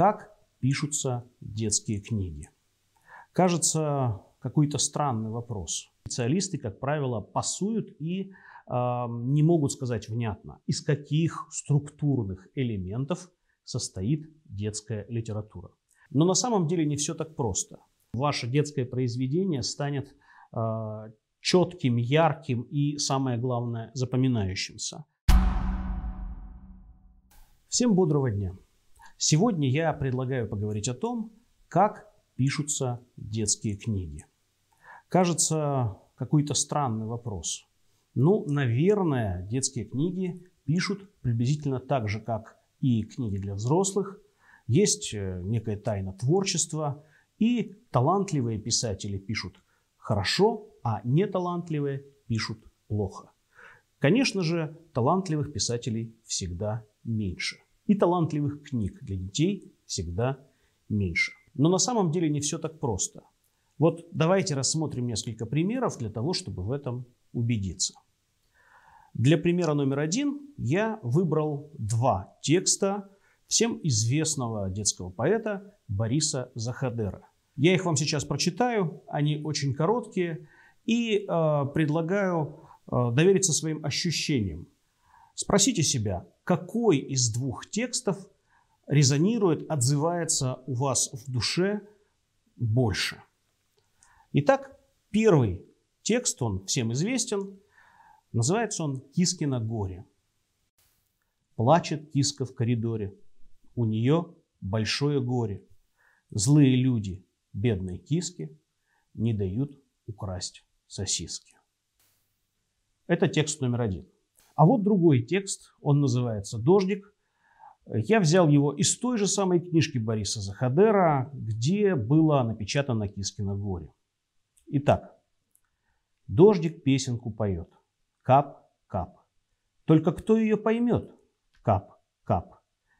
как пишутся детские книги. Кажется, какой-то странный вопрос. Специалисты, как правило, пасуют и э, не могут сказать внятно, из каких структурных элементов состоит детская литература. Но на самом деле не все так просто. Ваше детское произведение станет э, четким, ярким и, самое главное, запоминающимся. Всем бодрого дня! Сегодня я предлагаю поговорить о том, как пишутся детские книги. Кажется, какой-то странный вопрос. Ну, наверное, детские книги пишут приблизительно так же, как и книги для взрослых. Есть э, некая тайна творчества, и талантливые писатели пишут хорошо, а неталантливые пишут плохо. Конечно же, талантливых писателей всегда меньше – и талантливых книг для детей всегда меньше. Но на самом деле не все так просто. Вот давайте рассмотрим несколько примеров для того, чтобы в этом убедиться. Для примера номер один я выбрал два текста всем известного детского поэта Бориса Захадера. Я их вам сейчас прочитаю, они очень короткие, и э, предлагаю э, довериться своим ощущениям. Спросите себя, какой из двух текстов резонирует, отзывается у вас в душе больше. Итак, первый текст, он всем известен, называется он «Кискино горе». Плачет киска в коридоре, у нее большое горе. Злые люди бедной киски не дают украсть сосиски. Это текст номер один. А вот другой текст, он называется «Дождик». Я взял его из той же самой книжки Бориса Захадера, где было напечатано Кискино горе. Итак, дождик песенку поет. Кап, кап. Только кто ее поймет? Кап, кап.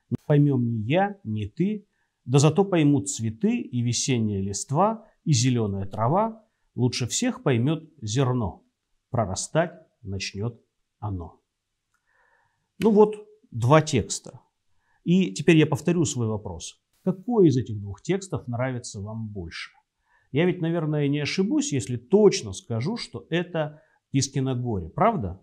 Не поймем ни я, ни ты, да зато поймут цветы и весенняя листва, и зеленая трава. Лучше всех поймет зерно. Прорастать начнет оно. Ну вот два текста. И теперь я повторю свой вопрос. Какой из этих двух текстов нравится вам больше? Я ведь, наверное, не ошибусь, если точно скажу, что это Кискино горе, правда?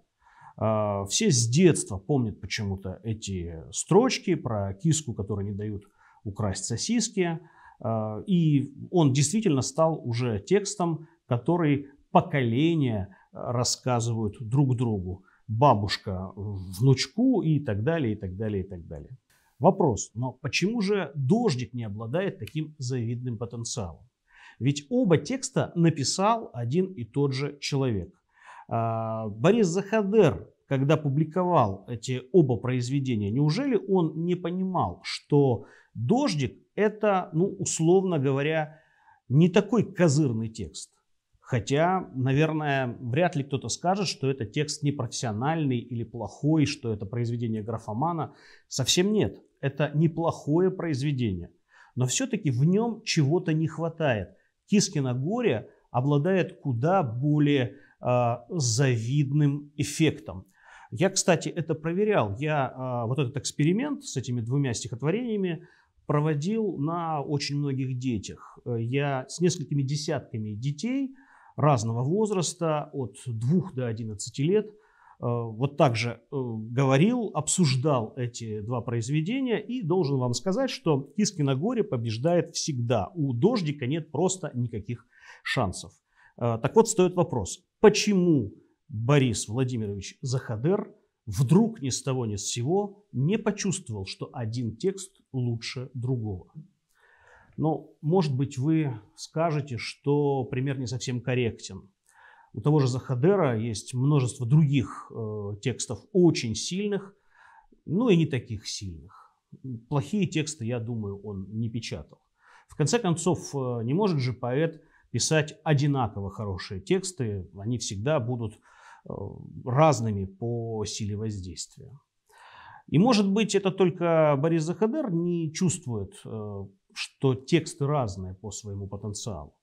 А, все с детства помнят почему-то эти строчки про киску, которые не дают украсть сосиски. А, и он действительно стал уже текстом, который поколения рассказывают друг другу бабушка э, внучку и так далее, и так далее, и так далее. Вопрос, но почему же дождик не обладает таким завидным потенциалом? Ведь оба текста написал один и тот же человек. А, Борис Захадер, когда публиковал эти оба произведения, неужели он не понимал, что «Дождик» — это, ну, условно говоря, не такой козырный текст? Хотя, наверное, вряд ли кто-то скажет, что это текст непрофессиональный или плохой, что это произведение графомана. Совсем нет. Это неплохое произведение. Но все-таки в нем чего-то не хватает. Кискина горе обладает куда более э, завидным эффектом. Я, кстати, это проверял. Я э, вот этот эксперимент с этими двумя стихотворениями проводил на очень многих детях. Я с несколькими десятками детей – разного возраста, от 2 до 11 лет, э, вот так же э, говорил, обсуждал эти два произведения и должен вам сказать, что Кискино горе побеждает всегда. У Дождика нет просто никаких шансов. Э, так вот, стоит вопрос, почему Борис Владимирович Захадер вдруг ни с того ни с сего не почувствовал, что один текст лучше другого? Но, ну, может быть, вы скажете, что пример не совсем корректен. У того же Захадера есть множество других э, текстов, очень сильных, ну и не таких сильных. Плохие тексты, я думаю, он не печатал. В конце концов, э, не может же поэт писать одинаково хорошие тексты, они всегда будут э, разными по силе воздействия. И может быть это только Борис Захадер не чувствует э, что тексты разные по своему потенциалу.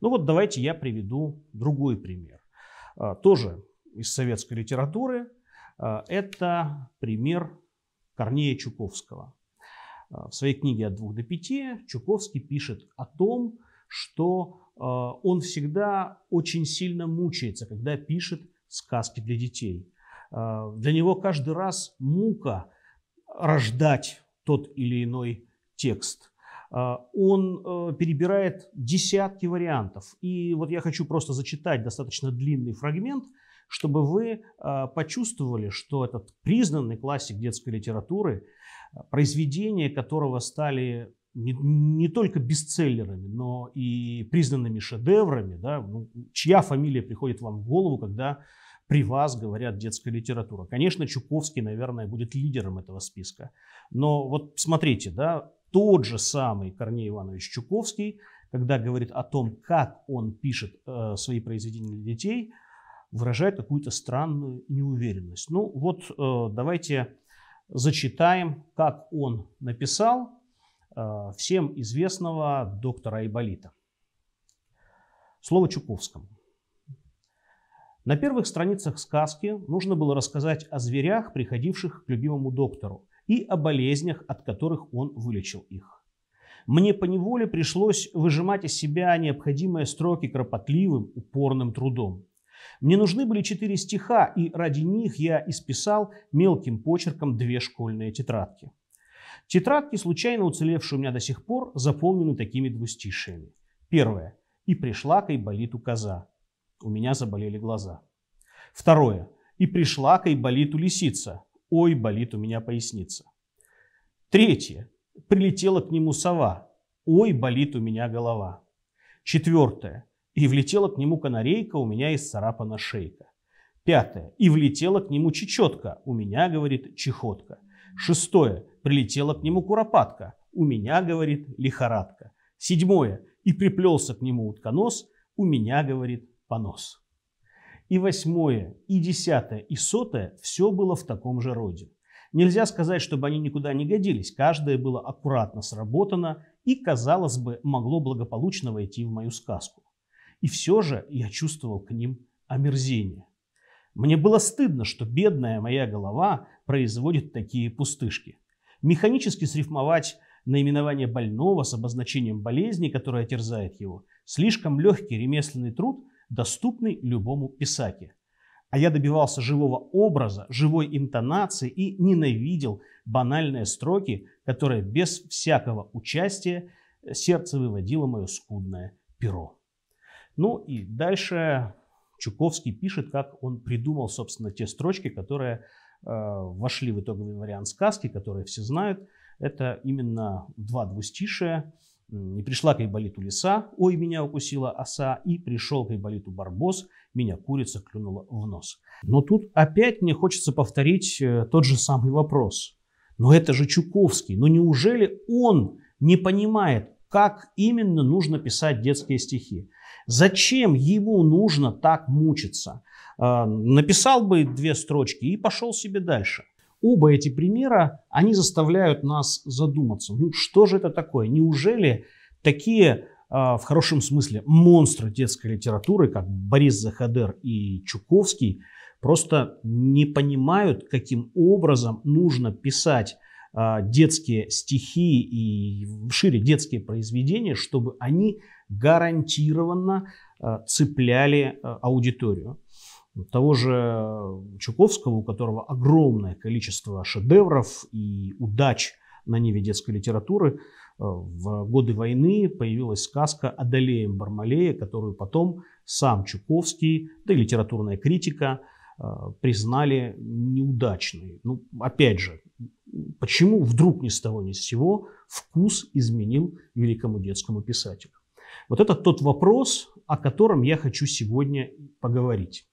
Ну вот давайте я приведу другой пример. А, тоже из советской литературы. А, это пример Корнея Чуковского. А, в своей книге «От двух до пяти» Чуковский пишет о том, что он всегда очень сильно мучается, когда пишет сказки для детей. Для него каждый раз мука рождать тот или иной текст – а, он э, перебирает десятки вариантов. И вот я хочу просто зачитать достаточно длинный фрагмент, чтобы вы а, почувствовали, что этот признанный классик детской литературы, а, произведения которого стали не, не только бестселлерами, но и признанными шедеврами, да, ну, чья фамилия приходит вам в голову, когда при вас говорят детская литература. Конечно, Чуковский, наверное, будет лидером этого списка. Но вот смотрите, да, тот же самый Корней Иванович Чуковский, когда говорит о том, как он пишет э, свои произведения для детей, выражает какую-то странную неуверенность. Ну вот э, давайте зачитаем, как он написал э, всем известного доктора Айболита. Слово Чуковскому. На первых страницах сказки нужно было рассказать о зверях, приходивших к любимому доктору, и о болезнях, от которых он вылечил их. Мне по неволе пришлось выжимать из себя необходимые строки кропотливым, упорным трудом. Мне нужны были четыре стиха, и ради них я исписал мелким почерком две школьные тетрадки. Тетрадки, случайно уцелевшие у меня до сих пор, заполнены такими двустишиями. Первое. «И пришла к Айболиту коза». У меня заболели глаза. Второе. «И пришла к Айболиту лисица». Ой, болит у меня поясница. Третье. Прилетела к нему сова. Ой, болит у меня голова. Четвертое. И влетела к нему канарейка, у меня исцарапана шейка. Пятое. И влетела к нему чечетка, у меня, говорит, чехотка. Шестое. Прилетела к нему куропатка, у меня, говорит, лихорадка. Седьмое. И приплелся к нему утконос, у меня, говорит, понос. И восьмое, и десятое, и сотое – все было в таком же роде. Нельзя сказать, чтобы они никуда не годились. Каждое было аккуратно сработано и, казалось бы, могло благополучно войти в мою сказку. И все же я чувствовал к ним омерзение. Мне было стыдно, что бедная моя голова производит такие пустышки. Механически срифмовать наименование больного с обозначением болезни, которая терзает его, слишком легкий ремесленный труд – доступный любому писаке. А я добивался живого образа, живой интонации и ненавидел банальные строки, которые без всякого участия э, сердце выводило мое скудное перо. Ну и дальше Чуковский пишет, как он придумал, собственно, те строчки, которые э, вошли в итоговый вариант сказки, которые все знают. Это именно два двустишия – не пришла к Айболиту лиса, ой, меня укусила оса, и пришел к Айболиту барбос, меня курица клюнула в нос. Но тут опять мне хочется повторить э, тот же самый вопрос. Но это же Чуковский, но неужели он не понимает, как именно нужно писать детские стихи? Зачем ему нужно так мучиться? Э, написал бы две строчки и пошел себе дальше – Оба эти примера, они заставляют нас задуматься. Ну, что же это такое? Неужели такие, а, в хорошем смысле, монстры детской литературы, как Борис Захадер и Чуковский, просто не понимают, каким образом нужно писать а, детские стихи и шире детские произведения, чтобы они гарантированно а, цепляли аудиторию того же Чуковского, у которого огромное количество шедевров и удач на ниве детской литературы, э, в годы войны появилась сказка «Одолеем Бармалея», которую потом сам Чуковский, да и литературная критика э, признали неудачной. Ну, опять же, почему вдруг ни с того ни с сего вкус изменил великому детскому писателю? Вот это тот вопрос, о котором я хочу сегодня поговорить.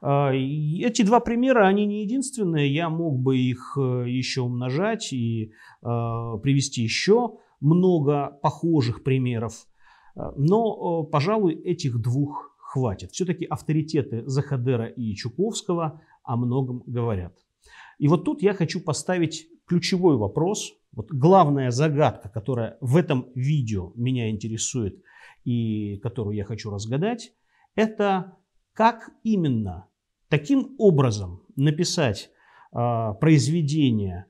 А, эти два примера, они не единственные, я мог бы их э, еще умножать и а, привести еще много похожих примеров, а, но, э, пожалуй, этих двух хватит. Все-таки авторитеты Захадера и Чуковского о многом говорят. И вот тут я хочу поставить ключевой вопрос, вот главная загадка, которая в этом видео меня интересует и которую я хочу разгадать, это как именно таким образом написать э, произведение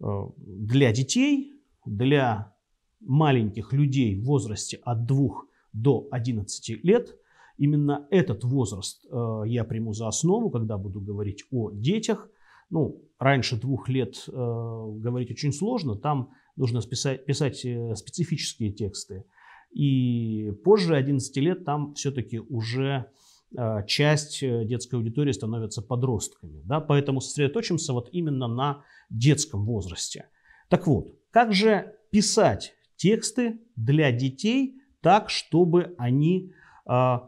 э, для детей, для маленьких людей в возрасте от 2 до 11 лет. Именно этот возраст э, я приму за основу, когда буду говорить о детях. Ну, раньше двух лет э, говорить очень сложно, там нужно списать, писать э, специфические тексты. И позже 11 лет там все-таки уже а, часть э, детской аудитории становятся подростками. Да? Поэтому сосредоточимся вот именно на детском возрасте. Так вот, как же писать тексты для детей так, чтобы они э,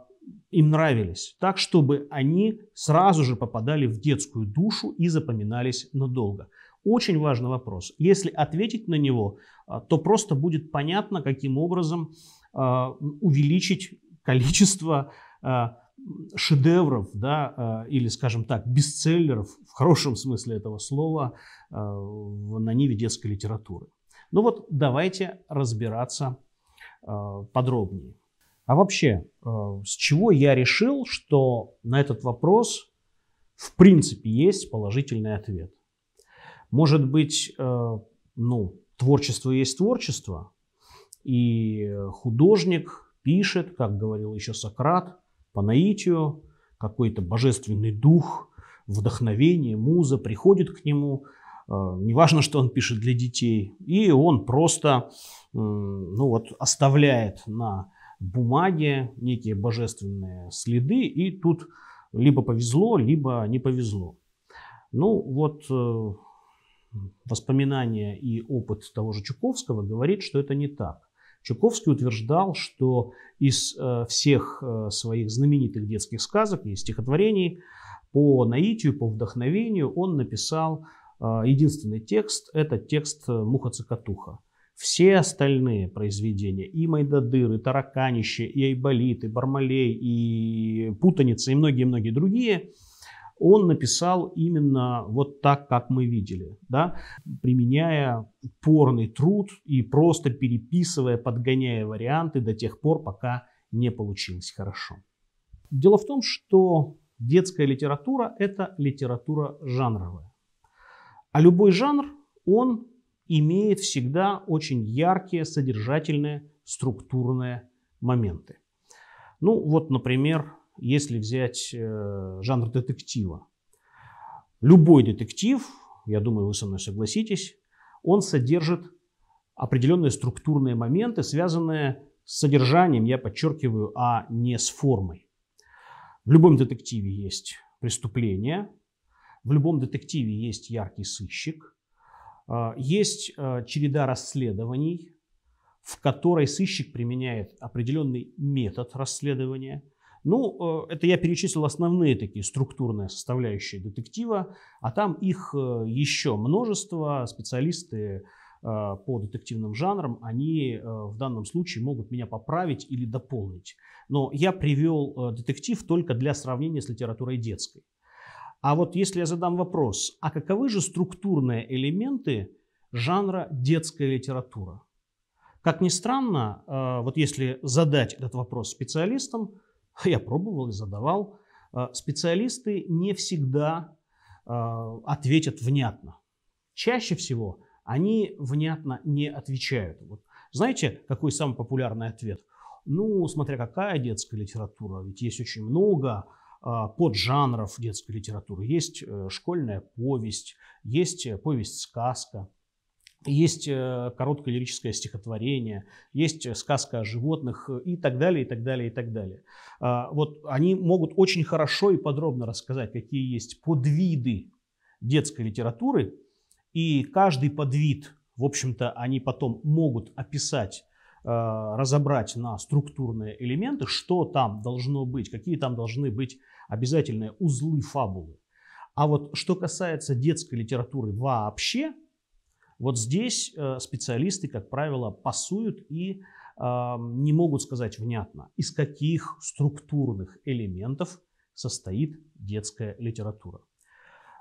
им нравились, так, чтобы они сразу же попадали в детскую душу и запоминались надолго. Очень важный вопрос. Если ответить на него, а, то просто будет понятно, каким образом э, увеличить количество э, шедевров, да, э, или, скажем так, бестселлеров, в хорошем смысле этого слова, э, на ниве детской литературы. Ну вот давайте разбираться э, подробнее. А вообще, с чего я решил, что на этот вопрос в принципе есть положительный ответ? Может быть, ну, творчество есть творчество, и художник пишет, как говорил еще Сократ, по наитию, какой-то божественный дух, вдохновение, муза приходит к нему, э, неважно, что он пишет для детей, и он просто ну вот, оставляет на бумаге некие божественные следы, и тут либо повезло, либо не повезло. Ну вот э, воспоминания и опыт того же Чуковского говорит, что это не так. Чуковский утверждал, что из э, всех э, своих знаменитых детских сказок и стихотворений по наитию, по вдохновению он написал э, единственный текст. Это текст «Муха-цокотуха». Все остальные произведения, и Майдадыр, и Тараканище, и Айболит, и Бармалей, и Путаница, и многие-многие другие – он написал именно вот так, как мы видели, да, применяя порный труд и просто переписывая, подгоняя варианты до тех пор, пока не получилось хорошо. Дело в том, что детская литература – это литература жанровая. А любой жанр, он имеет всегда очень яркие содержательные структурные моменты. Ну вот, например, если взять э, жанр детектива, любой детектив, я думаю, вы со мной согласитесь, он содержит определенные структурные моменты, связанные с содержанием, я подчеркиваю, а не с формой. В любом детективе есть преступление, в любом детективе есть яркий сыщик, э, есть э, череда расследований, в которой сыщик применяет определенный метод расследования – ну, э, это я перечислил основные такие структурные составляющие детектива, а там их э, еще множество. Специалисты э, по детективным жанрам, они в данном случае могут меня поправить или дополнить. Но я привел детектив только для сравнения с литературой детской. А вот если я задам вопрос, а каковы же структурные элементы жанра детская литература? Как ни странно, вот если задать этот вопрос специалистам, Я пробовал и задавал. А, специалисты не всегда а, ответят внятно. Чаще всего они внятно не отвечают. Вот знаете, какой самый популярный ответ? Ну, смотря какая детская литература, ведь есть очень много а, поджанров детской литературы. Есть э, школьная повесть, есть э, повесть-сказка есть э, короткое лирическое стихотворение, есть э, сказка о животных э, и так далее, и так далее, и так далее. А, вот они могут очень хорошо и подробно рассказать, какие есть подвиды детской литературы, и каждый подвид, в общем-то, они потом могут описать а, разобрать на структурные элементы, что там должно быть, какие там должны быть обязательные узлы фабулы. А вот что касается детской литературы вообще, вот здесь э, специалисты, как правило, пасуют и эм, не могут сказать внятно, из каких структурных элементов состоит детская литература.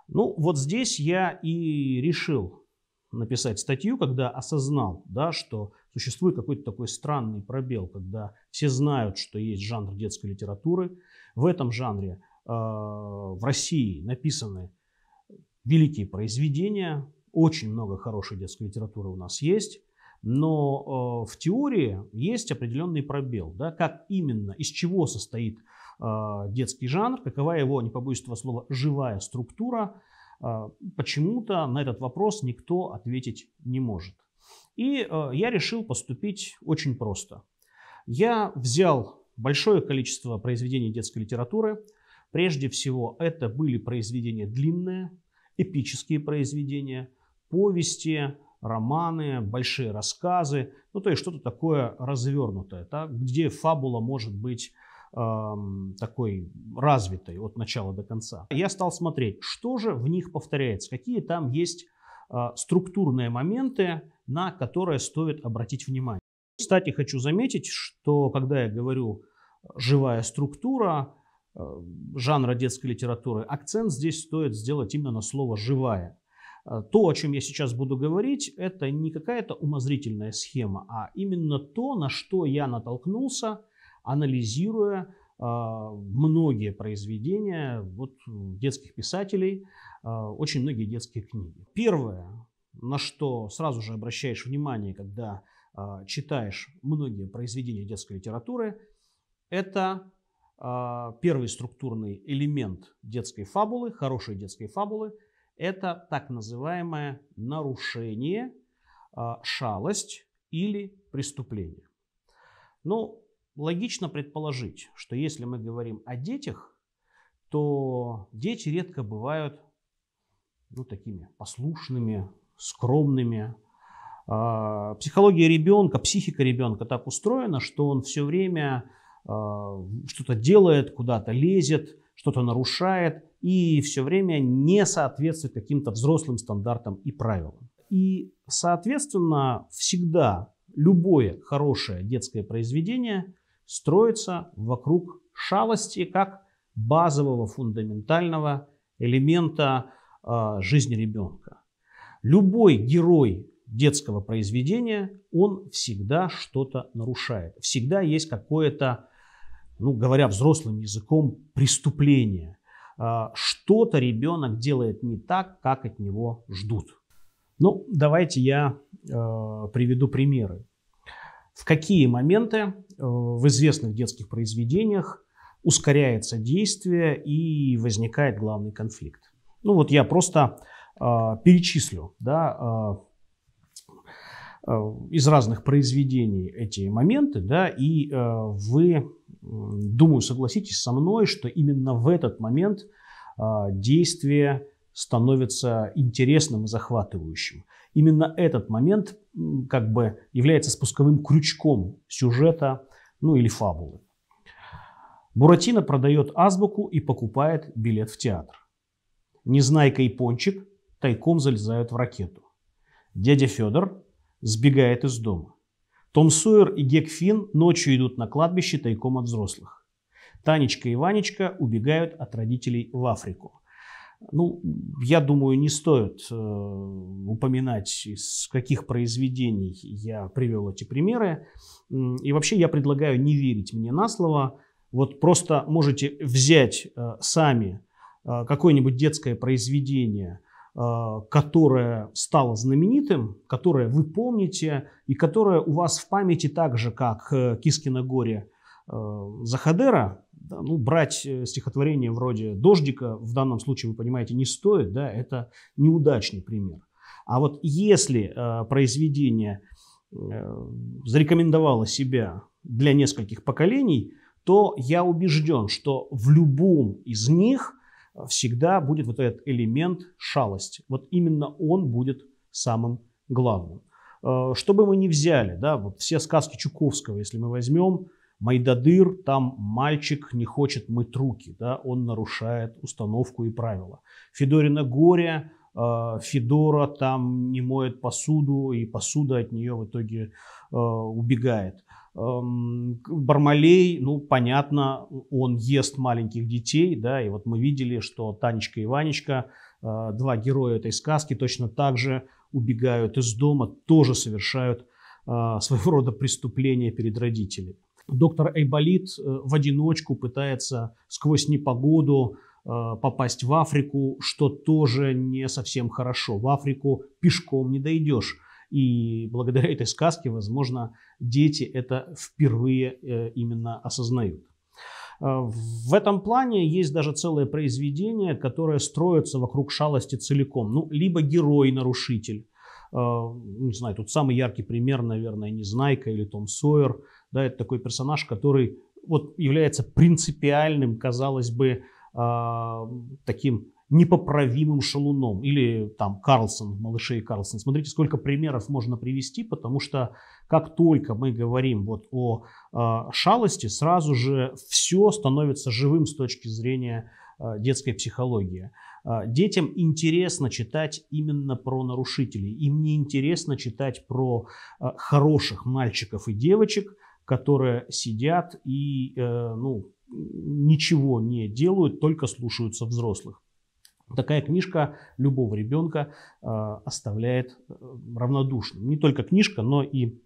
Ну, вот здесь я и решил написать статью, когда осознал, да, что существует какой-то такой странный пробел, когда все знают, что есть жанр детской литературы. В этом жанре э, в России написаны великие произведения, очень много хорошей детской литературы у нас есть. Но э, в теории есть определенный пробел, да, как именно, из чего состоит э, детский жанр, какова его, не побоюсь этого слова, живая структура, э, почему-то на этот вопрос никто ответить не может. И э, я решил поступить очень просто. Я взял большое количество произведений детской литературы. Прежде всего, это были произведения длинные, эпические произведения – повести, романы, большие рассказы, ну то есть что-то такое развернутое, да, где фабула может быть эм, такой развитой от начала до конца. Я стал смотреть, что же в них повторяется, какие там есть э, структурные моменты, на которые стоит обратить внимание. Кстати, хочу заметить, что когда я говорю э, живая структура э, жанра детской литературы, акцент здесь стоит сделать именно на слово живая, Э, то, о чем я сейчас буду говорить, это не какая-то умозрительная схема, а именно то, на что я натолкнулся, анализируя э, многие произведения вот, детских писателей, э, очень многие детские книги. Первое, на что сразу же обращаешь внимание, когда читаешь многие произведения детской литературы, это первый структурный элемент детской фабулы, хорошей детской фабулы – это так называемое нарушение, а, шалость или преступление. Ну, логично предположить, что если мы говорим о детях, то дети редко бывают ну, такими послушными, скромными. А, психология ребенка, психика ребенка так устроена, что он все время а, что-то делает, куда-то лезет, что-то нарушает и все время не соответствует каким-то взрослым стандартам и правилам. И, соответственно, всегда любое хорошее детское произведение строится вокруг шалости как базового фундаментального элемента э, жизни ребенка. Любой герой детского произведения, он всегда что-то нарушает. Всегда есть какое-то ну, говоря взрослым языком, преступление. А, что-то ребенок делает не так, как от него ждут. Ну, давайте я э, приведу примеры. В какие моменты э, в известных детских произведениях ускоряется действие и возникает главный конфликт? Ну, вот я просто э, перечислю да, э, Э, из разных произведений эти моменты, да, и э, вы, думаю, согласитесь со мной, что именно в этот момент э, действие становится интересным и захватывающим. Именно этот момент как бы является спусковым крючком сюжета, ну или фабулы. Буратино продает азбуку и покупает билет в театр. Незнайка и Пончик тайком залезают в ракету. Дядя Федор сбегает из дома. Том Сойер и Гек Финн ночью идут на кладбище тайком от взрослых. Танечка и Ванечка убегают от родителей в Африку. Ну, я думаю, не стоит э, упоминать, из каких произведений я привел эти примеры. И вообще я предлагаю не верить мне на слово. Вот просто можете взять э, сами э, какое-нибудь детское произведение – а, которое стало знаменитым, которое вы помните и которое у вас в памяти так же, как э, Кискина горе э, Захадера, да, ну, брать э, стихотворение вроде «Дождика» в данном случае, вы понимаете, не стоит, да, это неудачный пример. А вот если произведение зарекомендовало себя для нескольких поколений, то я убежден, что в любом из них – всегда будет вот этот элемент шалости. Вот именно он будет самым главным. Э, что бы мы ни взяли, да, вот все сказки Чуковского, если мы возьмем, Майдадыр, там мальчик не хочет мыть руки, да, он нарушает установку и правила. Федорина Горя, Э, Федора там не моет посуду, и посуда от нее в итоге э, убегает. Эм, Бармалей, ну, понятно, он ест маленьких детей, да, и вот мы видели, что Танечка и Ванечка, э, два героя этой сказки, точно так же убегают из дома, тоже совершают своего рода преступления перед родителями. Доктор Эйболит в одиночку пытается сквозь непогоду Э, попасть в Африку, что тоже не совсем хорошо. В Африку пешком не дойдешь. И благодаря этой сказке, возможно, дети это впервые э, именно осознают. Э, в этом плане есть даже целое произведение, которое строится вокруг шалости целиком. Ну, либо герой-нарушитель. Не знаю, тут самый яркий пример, наверное, Незнайка или Том Сойер. Да, это такой персонаж, который вот является принципиальным, казалось бы, а, таким непоправимым шалуном. Или там Карлсон, малышей Карлсон. Смотрите, сколько примеров можно привести, потому что как только мы говорим вот о э, шалости, сразу же все становится живым с точки зрения э, детской психологии. Э, детям интересно читать именно про нарушителей. Им не интересно читать про э, хороших мальчиков и девочек, которые сидят и э, ну, ничего не делают, только слушаются взрослых. Такая книжка любого ребенка э, оставляет э, равнодушным. Не только книжка, но и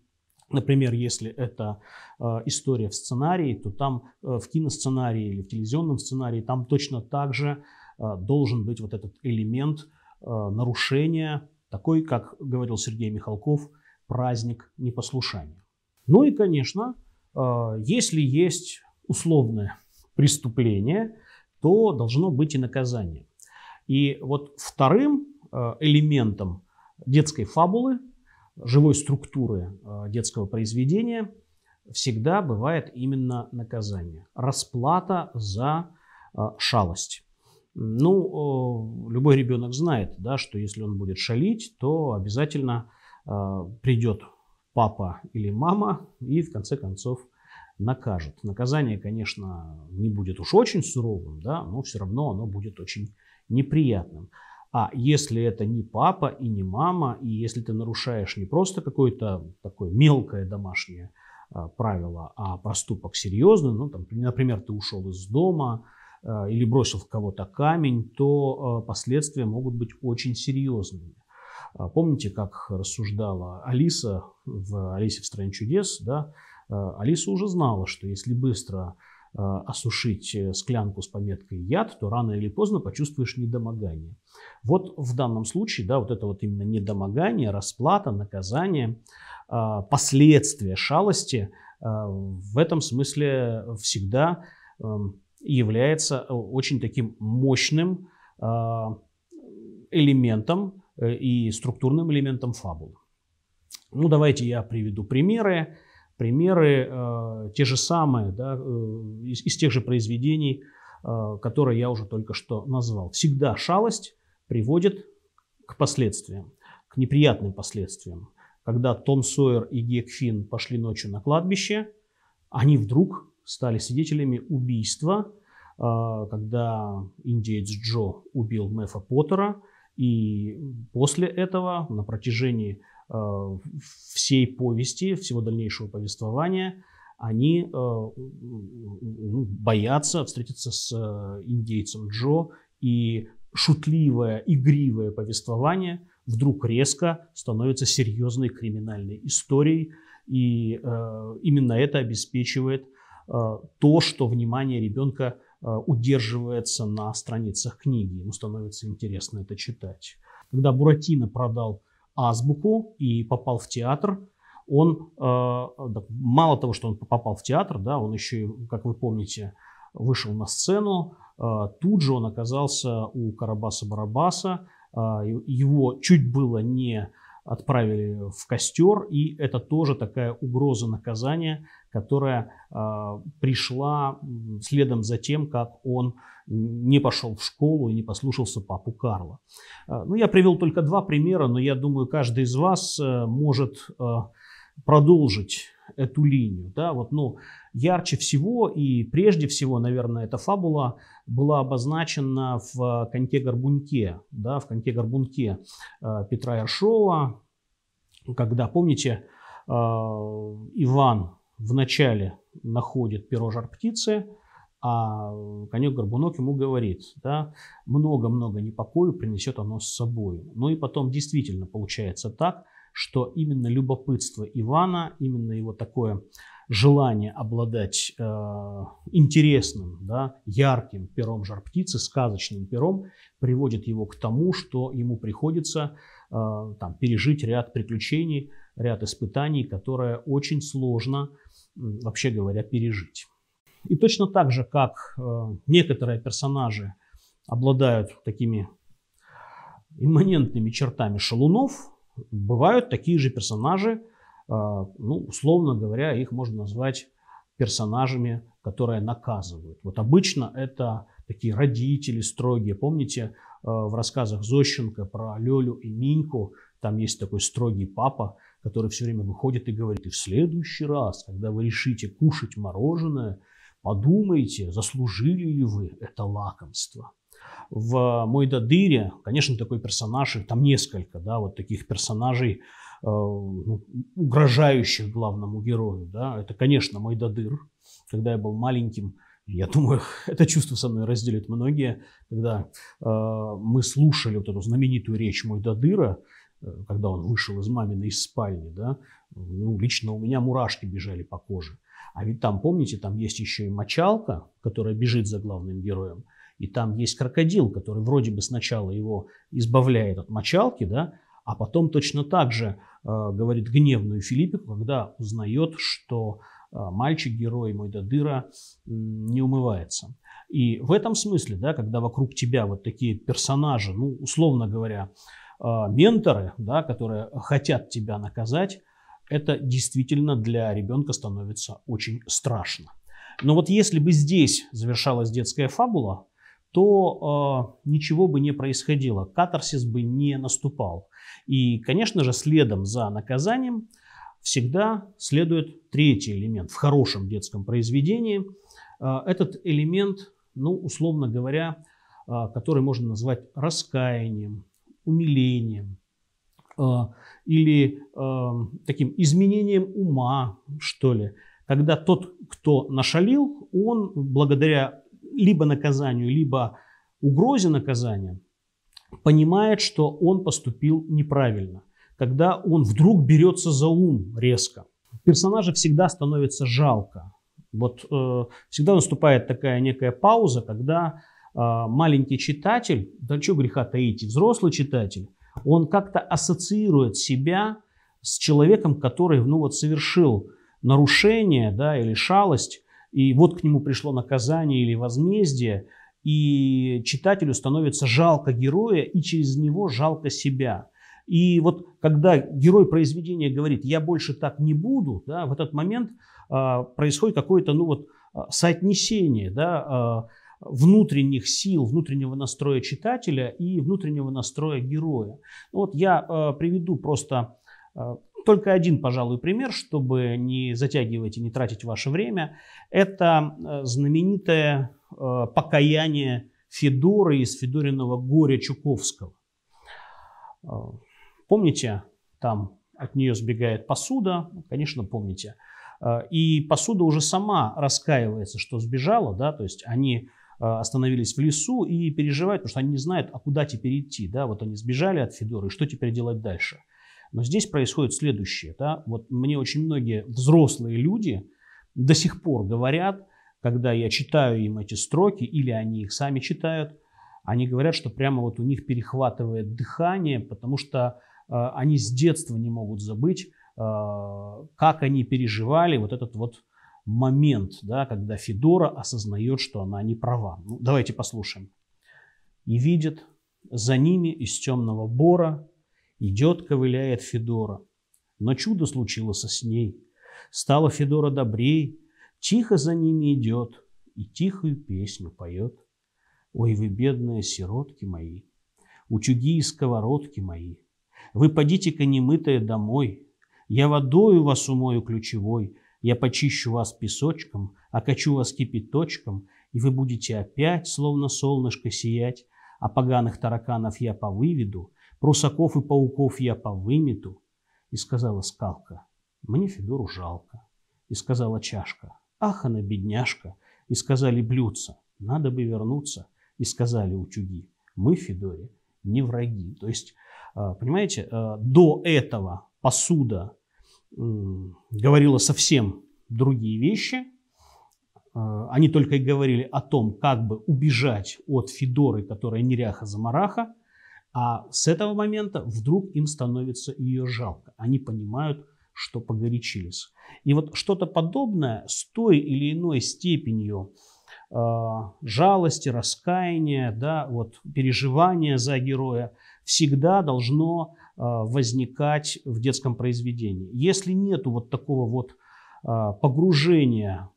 Например, если это э, история в сценарии, то там э, в киносценарии или в телевизионном сценарии там точно так же э, должен быть вот этот элемент э, нарушения, такой, как говорил Сергей Михалков, праздник непослушания. Ну и, конечно, э, если есть условное преступление, то должно быть и наказание. И вот вторым э, элементом детской фабулы, живой структуры э, детского произведения всегда бывает именно наказание. Расплата за э, шалость. Ну, любой ребенок знает, да, что если он будет шалить, то обязательно придет папа или мама и в конце концов накажет. Наказание, конечно, не будет уж очень суровым, да, но все равно оно будет очень неприятным. А если это не папа и не мама, и если ты нарушаешь не просто какое-то такое мелкое домашнее а, правило, а проступок серьезный, ну, там, например, ты ушел из дома а, или бросил в кого-то камень, то а, последствия могут быть очень серьезными. Помните, как рассуждала Алиса в «Алисе в стране чудес», да, Э, Алиса уже знала, что если быстро э, осушить э, склянку с пометкой «яд», то рано или поздно почувствуешь недомогание. Вот в данном случае, да, вот это вот именно недомогание, расплата, наказание, последствия шалости в этом смысле всегда эм, является очень таким мощным элементом и структурным элементом фабулы. Ну, давайте я приведу примеры Примеры э, те же самые, да, э, из, из тех же произведений, э, которые я уже только что назвал. Всегда шалость приводит к последствиям, к неприятным последствиям. Когда Том Сойер и Гек Финн пошли ночью на кладбище, они вдруг стали свидетелями убийства, когда индеец Джо убил Мэфа Поттера, и после этого на протяжении Э, всей повести, всего дальнейшего повествования, они э, боятся встретиться с э, индейцем Джо, и шутливое, игривое повествование вдруг резко становится серьезной криминальной историей, и именно это обеспечивает то, что внимание ребенка удерживается на страницах книги, ему становится интересно это читать. Когда Буратино продал азбуку и попал в театр, он, э, мало того, что он попал в театр, да, он еще, как вы помните, вышел на сцену, э, тут же он оказался у Карабаса-Барабаса, э, его чуть было не отправили в костер, и это тоже такая угроза наказания, которая э, пришла следом за тем, как он не пошел в школу и не послушался папу Карла. Э, ну, я привел только два примера, но я думаю, каждый из вас э, может э, продолжить эту линию. Да? Вот, но ярче всего и прежде всего, наверное, эта фабула была обозначена в коньке Горбуньке, да, в коньке Горбуньке э, Петра Ершова, когда, помните, э, Иван вначале находит перо жар-птицы, а конек-горбунок ему говорит, да, много-много непокою принесет оно с собой. Ну и потом действительно получается так – что именно любопытство Ивана, именно его такое желание обладать э, интересным, да, ярким пером жар птицы, сказочным пером, приводит его к тому, что ему приходится э, там, пережить ряд приключений, ряд испытаний, которые очень сложно, вообще говоря, пережить. И точно так же, как э, некоторые персонажи обладают такими имманентными чертами шалунов, бывают такие же персонажи, а, ну, условно говоря, их можно назвать персонажами, которые наказывают. Вот обычно это такие родители строгие. Помните а, в рассказах Зощенко про Лёлю и Миньку? Там есть такой строгий папа, который все время выходит и говорит, и в следующий раз, когда вы решите кушать мороженое, подумайте, заслужили ли вы это лакомство. В Мойдадыре, конечно, такой персонаж, и там несколько, да, вот таких персонажей, э, ну, угрожающих главному герою, да, это, конечно, Мойдадыр. Когда я был маленьким, я думаю, это чувство со мной разделят многие, когда э, мы слушали вот эту знаменитую речь Мойдадыра, э, когда он вышел из маминой спальни, да, ну, лично у меня мурашки бежали по коже. А ведь там, помните, там есть еще и мочалка, которая бежит за главным героем. И там есть крокодил, который вроде бы сначала его избавляет от мочалки, да, а потом точно так же э, говорит гневную Филиппику, когда узнает, что э, мальчик-герой Мойдадыра э, не умывается. И в этом смысле, да, когда вокруг тебя вот такие персонажи, ну, условно говоря, э, менторы, да, которые хотят тебя наказать, это действительно для ребенка становится очень страшно. Но вот если бы здесь завершалась детская фабула, то э, ничего бы не происходило, катарсис бы не наступал. И, конечно же, следом за наказанием всегда следует третий элемент в хорошем детском произведении. Э, этот элемент, ну, условно говоря, э, который можно назвать раскаянием, умилением, э, или э, таким изменением ума, что ли. Когда тот, кто нашалил, он благодаря либо наказанию, либо угрозе наказания, понимает, что он поступил неправильно, когда он вдруг берется за ум резко. Персонажа всегда становится жалко. Вот э, всегда наступает такая некая пауза, когда э, маленький читатель, да что греха таить, взрослый читатель, он как-то ассоциирует себя с человеком, который ну, вот, совершил нарушение да, или шалость, и вот к нему пришло наказание или возмездие, и читателю становится жалко героя, и через него жалко себя. И вот когда герой произведения говорит «я больше так не буду», да, в этот момент э, происходит какое-то ну, вот, а, соотнесение да, э, внутренних сил, внутреннего настроя читателя и внутреннего настроя героя. Ну вот я э, приведу просто только один, пожалуй, пример, чтобы не затягивать и не тратить ваше время. Это э, знаменитое э, покаяние Федоры из Федориного горя Чуковского. Э, помните, там от нее сбегает посуда, ну, конечно, помните. И посуда уже сама раскаивается, что сбежала, да, то есть они остановились в лесу и переживают, потому что они не знают, а куда теперь идти, да, вот они сбежали от Федоры, что теперь делать дальше – но здесь происходит следующее. Да? Вот мне очень многие взрослые люди до сих пор говорят, когда я читаю им эти строки, или они их сами читают, они говорят, что прямо вот у них перехватывает дыхание, потому что э, они с детства не могут забыть, э, как они переживали вот этот вот момент, да, когда Федора осознает, что она не права. Ну, давайте послушаем. «И видит за ними из темного бора Идет, ковыляет Федора. Но чудо случилось с ней. Стала Федора добрей, тихо за ними идет и тихую песню поет. Ой, вы бедные сиротки мои, утюги и сковородки мои, вы подите-ка немытые домой, я водою вас умою ключевой, я почищу вас песочком, окачу вас кипяточком, и вы будете опять, словно солнышко, сиять, а поганых тараканов я повыведу, Прусаков и пауков я повымету. И сказала скалка, мне Федору жалко. И сказала чашка, ах она бедняжка. И сказали блюдца, надо бы вернуться. И сказали утюги, мы Федоре не враги. То есть, а, понимаете, а, до этого посуда говорила совсем другие вещи. А, они только и говорили о том, как бы убежать от Федоры, которая неряха-замараха, а с этого момента вдруг им становится ее жалко. Они понимают, что погорячились. И вот что-то подобное с той или иной степенью э, жалости, раскаяния, да, вот, переживания за героя всегда должно э, возникать в детском произведении. Если нет вот такого вот э, погружения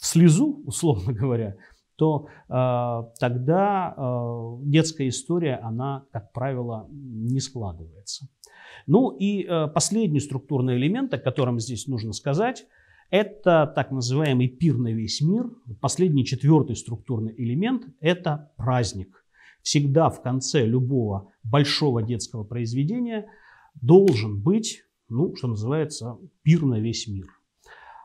в слезу, условно говоря, то э, тогда э, детская история, она, как правило, не складывается. Ну и э, последний структурный элемент, о котором здесь нужно сказать, это так называемый пир на весь мир. Последний четвертый структурный элемент – это праздник. Всегда в конце любого большого детского произведения должен быть, ну, что называется, пир на весь мир –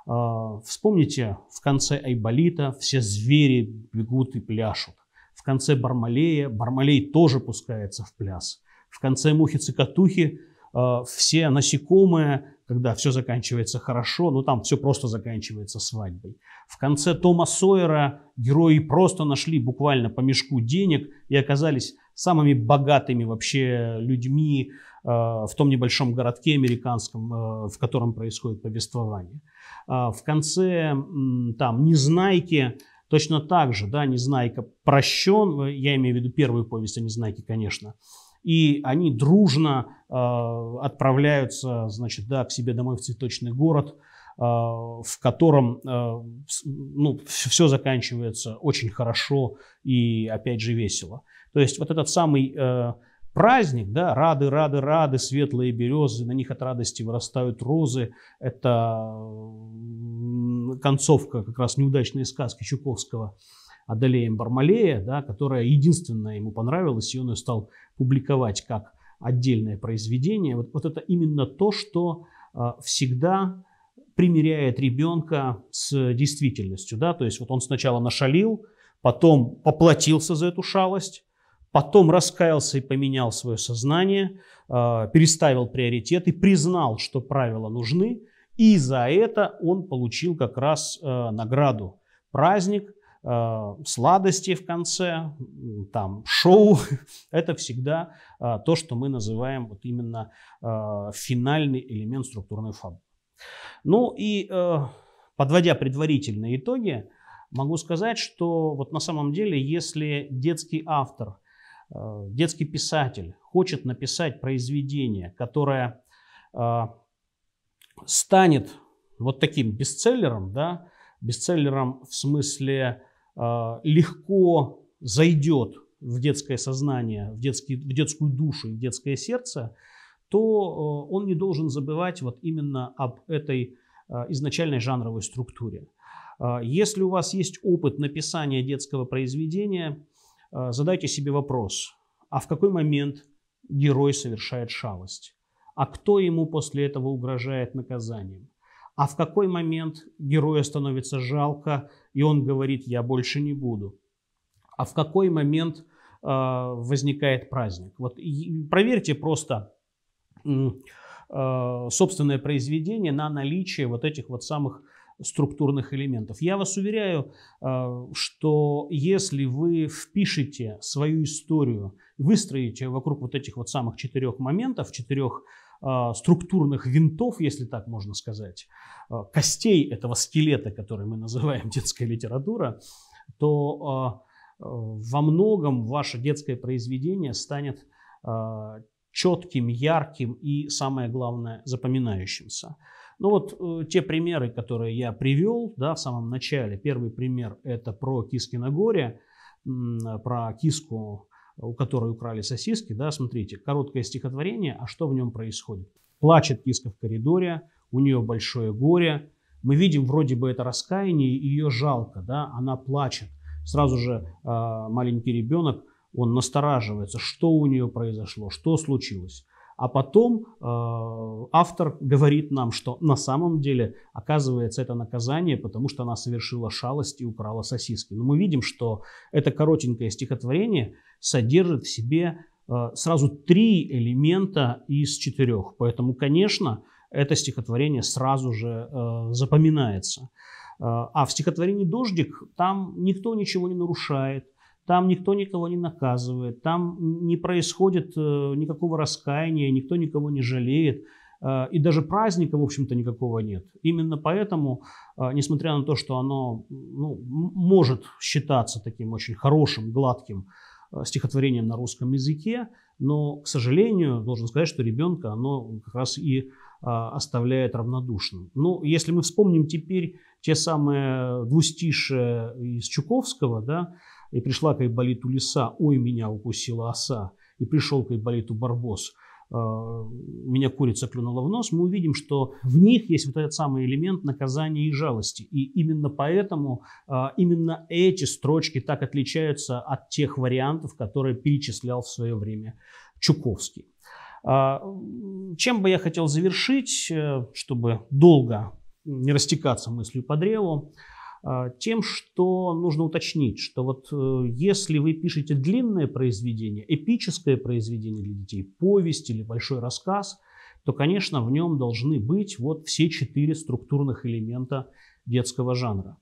а, вспомните, в конце Айболита все звери бегут и пляшут. В конце Бармалея Бармалей тоже пускается в пляс. В конце Мухи-Цикатухи а, все насекомые, когда все заканчивается хорошо, ну там все просто заканчивается свадьбой. В конце Тома Сойера герои просто нашли буквально по мешку денег и оказались самыми богатыми вообще людьми Э, в том небольшом городке американском, э, в котором происходит повествование. Э, в конце там «Незнайки» точно так же, да, «Незнайка» прощен, я имею в виду первую повесть о «Незнайке», конечно, и они дружно отправляются, значит, да, к себе домой в цветочный город, в котором, ну, все заканчивается очень хорошо и, опять же, весело. То есть вот этот самый праздник, да, рады, рады, рады, светлые березы, на них от радости вырастают розы. Это концовка как раз неудачной сказки Чуковского «Одолеем Бармалея», да, которая единственная ему понравилась, и он ее стал публиковать как отдельное произведение. Вот, вот это именно то, что э, всегда примеряет ребенка с действительностью. Да? То есть вот он сначала нашалил, потом поплатился за эту шалость, потом раскаялся и поменял свое сознание, а, переставил приоритеты, признал, что правила нужны, и за это он получил как раз а, награду. Праздник, а, сладости в конце, там шоу, это всегда то, что мы называем вот именно финальный элемент структурной фабулы. Ну и подводя предварительные итоги, могу сказать, что вот на самом деле, если детский автор – Э, детский писатель хочет написать произведение, которое э, станет вот таким бестселлером, да, бестселлером в смысле э, легко зайдет в детское сознание, в, детский, в детскую душу, в детское сердце, то он не должен забывать вот именно об этой изначальной жанровой структуре. Если у вас есть опыт написания детского произведения, Э, задайте себе вопрос, а в какой момент герой совершает шалость? А кто ему после этого угрожает наказанием? А в какой момент героя становится жалко, и он говорит, я больше не буду? А в какой момент э, возникает праздник? Вот проверьте просто э, собственное произведение на наличие вот этих вот самых структурных элементов. Я вас уверяю, э, что если вы впишете свою историю, выстроите вокруг вот этих вот самых четырех моментов, четырех э, структурных винтов, если так можно сказать, э, костей этого скелета, который мы называем детская литература, то во многом ваше детское произведение станет четким, ярким и, самое главное, запоминающимся. Ну вот э, те примеры, которые я привел да, в самом начале. Первый пример это про Кискиногорье, про киску, у которой украли сосиски. Да, смотрите, короткое стихотворение, а что в нем происходит? Плачет киска в коридоре, у нее большое горе. Мы видим вроде бы это раскаяние, ее жалко, да, она плачет. Сразу же э, маленький ребенок, он настораживается, что у нее произошло, что случилось. А потом э, автор говорит нам, что на самом деле оказывается это наказание, потому что она совершила шалость и украла сосиски. Но мы видим, что это коротенькое стихотворение содержит в себе э, сразу три элемента из четырех. Поэтому, конечно, это стихотворение сразу же э, запоминается. Э, а в стихотворении «Дождик» там никто ничего не нарушает – там никто никого не наказывает, там не происходит э, никакого раскаяния, никто никого не жалеет. Э, и даже праздника, в общем-то, никакого нет. Именно поэтому, э, несмотря на то, что оно ну, может считаться таким очень хорошим, гладким стихотворением на русском языке, но, к сожалению, должен сказать, что ребенка оно как раз и оставляет равнодушным. Но ну, если мы вспомним теперь те самые э, двустишие из Чуковского, да, и пришла к Айболиту лиса, ой, меня укусила оса, и пришел к Айболиту барбос, э, меня курица клюнула в нос, мы увидим, что в них есть вот этот самый элемент наказания и жалости. И именно поэтому э, именно эти строчки так отличаются от тех вариантов, которые перечислял в свое время Чуковский. Чем бы я хотел завершить, чтобы долго не растекаться мыслью по древу, а, тем, что нужно уточнить, что вот э, если вы пишете длинное произведение, эпическое произведение для детей, повесть или большой рассказ, то, конечно, в нем должны быть вот все четыре структурных элемента детского жанра.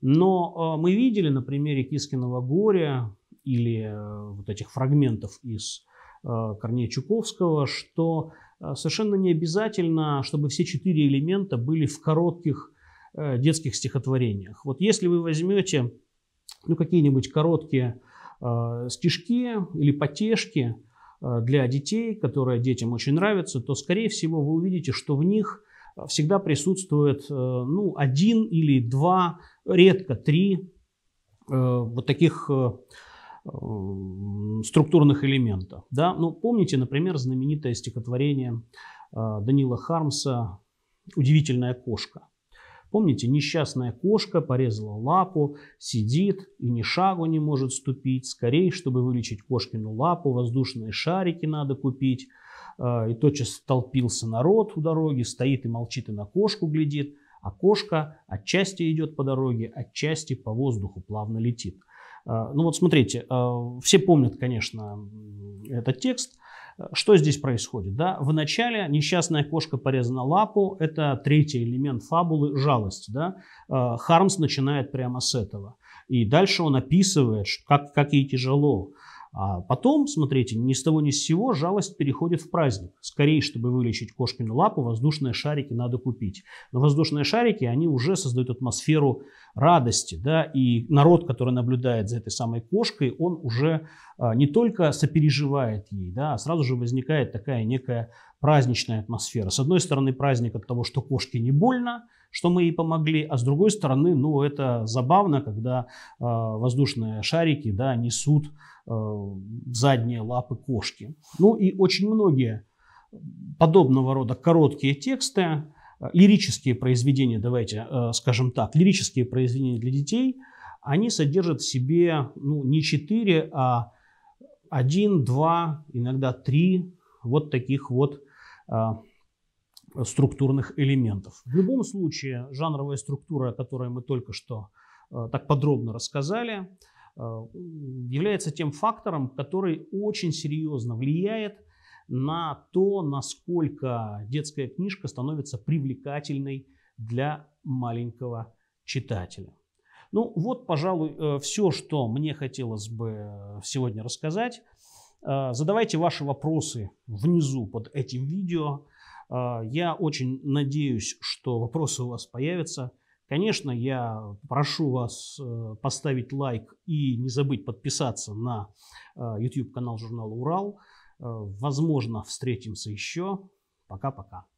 Но а, мы видели на примере Кискиного горя или э, вот этих фрагментов из э, Корнея Чуковского, что а, совершенно не обязательно, чтобы все четыре элемента были в коротких э, детских стихотворениях. Вот если вы возьмете ну, какие-нибудь короткие а, стишки или потешки а, для детей, которые детям очень нравятся, то, скорее всего, вы увидите, что в них всегда присутствует э, ну, один или два, редко три э, вот таких структурных элементов. Да? Ну, помните, например, знаменитое стихотворение э, Данила Хармса «Удивительная кошка». Помните, несчастная кошка порезала лапу, сидит и ни шагу не может ступить. Скорей, чтобы вылечить кошкину лапу, воздушные шарики надо купить. Э, и тотчас толпился народ у дороги, стоит и молчит, и на кошку глядит. А кошка отчасти идет по дороге, отчасти по воздуху плавно летит. А, ну вот смотрите, а, все помнят, конечно, этот текст. Что здесь происходит? Да? в начале несчастная кошка порезана лапу. Это третий элемент фабулы – жалость. Да? А, Хармс начинает прямо с этого. И дальше он описывает, как, как ей тяжело, а потом, смотрите, ни с того ни с сего жалость переходит в праздник. Скорее, чтобы вылечить кошкину лапу, воздушные шарики надо купить. Но воздушные шарики, они уже создают атмосферу радости, да, и народ, который наблюдает за этой самой кошкой, он уже а, не только сопереживает ей, да, а сразу же возникает такая некая праздничная атмосфера. С одной стороны, праздник от того, что кошке не больно, что мы ей помогли. А с другой стороны, ну, это забавно, когда э, воздушные шарики, да, несут э, задние лапы кошки. Ну, и очень многие подобного рода короткие тексты, э, лирические произведения, давайте э, скажем так, лирические произведения для детей, они содержат в себе ну, не четыре, а один, два, иногда три вот таких вот э, структурных элементов. В любом случае, жанровая структура, о которой мы только что э, так подробно рассказали, э, является тем фактором, который очень серьезно влияет на то, насколько детская книжка становится привлекательной для маленького читателя. Ну вот, пожалуй, э, все, что мне хотелось бы сегодня рассказать. Задавайте ваши вопросы внизу под этим видео. А, я очень надеюсь, что вопросы у вас появятся. Конечно, я прошу вас э, поставить лайк и не забыть подписаться на э, YouTube канал журнала Урал. Э, возможно, встретимся еще. Пока-пока.